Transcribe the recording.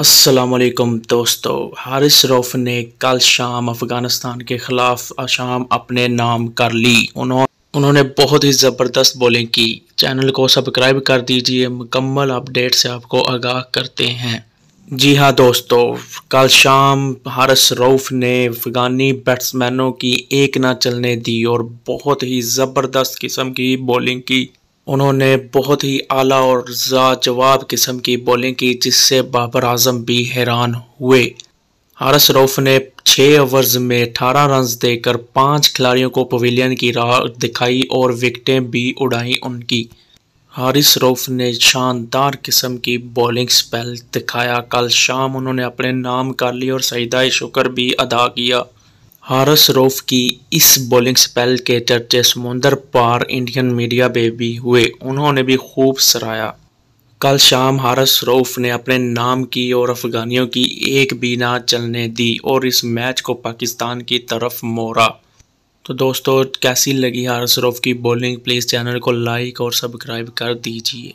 असलकम दोस्तों हारिस रौफ़ ने कल शाम अफ़गानिस्तान के ख़िलाफ़ शाम अपने नाम कर ली उन्होंने उन्होंने बहुत ही ज़बरदस्त बॉलिंग की चैनल को सब्सक्राइब कर दीजिए मुकम्मल अपडेट से आपको आगाह करते हैं जी हाँ दोस्तों कल शाम हारिस रऊफ ने अफगानी बैट्समैनों की एक ना चलने दी और बहुत ही ज़बरदस्त किस्म की बॉलिंग की उन्होंने बहुत ही आला और लाजवाब किस्म की बॉलिंग की जिससे बाबर आजम भी हैरान हुए हारस रऊफ ने छः ओवर्स में अठारह रन देकर पांच खिलाड़ियों को पवेलियन की राह दिखाई और विकटें भी उड़ाई उनकी हारिस रौफ ने शानदार किस्म की बॉलिंग स्पेल दिखाया कल शाम उन्होंने अपने नाम कर ली और सईदा शुक्र भी अदा किया हारस रोफ़ की इस बॉलिंग स्पेल के चर्चे समुंदर पार इंडियन मीडिया में भी हुए उन्होंने भी खूब सराहा कल शाम हारस रोफ़ ने अपने नाम की और अफगानियों की एक भी ना चलने दी और इस मैच को पाकिस्तान की तरफ मोड़ा तो दोस्तों कैसी लगी हारस रोफ़ की बॉलिंग प्लीज़ चैनल को लाइक और सब्सक्राइब कर दीजिए